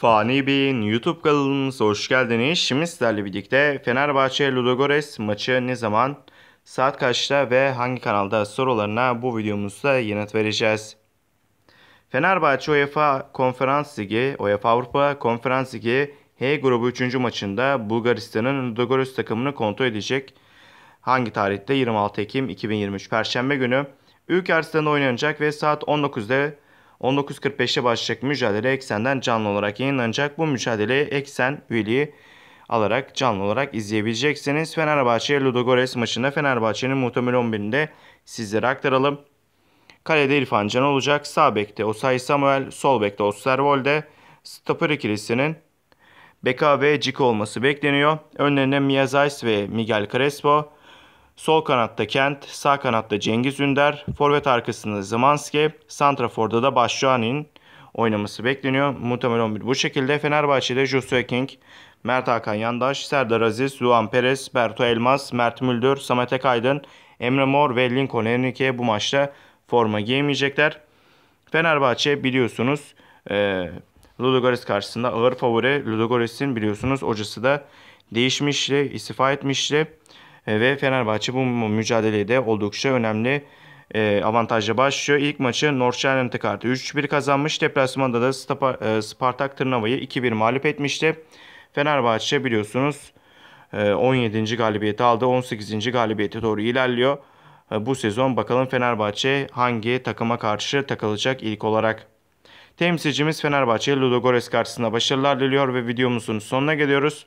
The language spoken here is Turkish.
Fani Bey'in YouTube kanalımıza hoş geldiniz. Şimdi sizlerle birlikte Fenerbahçe Ludogorets maçı ne zaman, saat kaçta ve hangi kanalda sorularına bu videomuzda yanıt vereceğiz. Fenerbahçe UEFA Konferans Ligi, UEFA Avrupa Konferans Ligi H grubu 3. maçında Bulgaristan'ın Ludogorets takımını kontrol edecek. Hangi tarihte? 26 Ekim 2023 Perşembe günü. Ülke arasında oynanacak ve saat 19'de. 19.45'te başlayacak mücadele Eksen'den canlı olarak yayınlanacak. Bu mücadele Eksen üyeliği alarak canlı olarak izleyebileceksiniz. Fenerbahçe Ludogorets maçında Fenerbahçe'nin muhtemel 11'inde sizlere aktaralım. Kalede İrfan Can olacak. Sağ bekte Osay Samuel, sol bekte Osterwolde. Stoper ikilisinin Beka ve Ciko olması bekleniyor. Önlerinde Mia Zeiss ve Miguel Crespo. Sol kanatta Kent, sağ kanatta Cengiz Ünder, forvet arkasında Zmanski, santraforda da Başşuan'in oynaması bekleniyor. Muhtemel 11 bu şekilde. Fenerbahçe'de Joshua King, Mert Hakan Yandaş, Serdar Aziz, Zuan Perez, Berto Elmas, Mert Müldür, Samet Ekaydın, Emre Mor ve Lincoln Henrique bu maçta forma giymeyecekler. Fenerbahçe biliyorsunuz e, Ludogorets karşısında ağır favori. Ludogorets'in biliyorsunuz hocası da değişmişti, istifa etmişti. E, ve Fenerbahçe bu mücadelede oldukça önemli e, avantajla başlıyor. İlk maçı Nordsjælland kartı 3-1 kazanmış. Deplasmanda da e, Spartak Tırnava'yı 2-1 mağlup etmişti. Fenerbahçe biliyorsunuz 17. E, galibiyeti aldı. 18. galibiyete doğru ilerliyor. bu sezon bakalım Fenerbahçe hangi takıma karşı takılacak ilk olarak. Temsilcimiz Fenerbahçe Ludogorets karşısında başarılar diliyor ve videomuzun sonuna geliyoruz.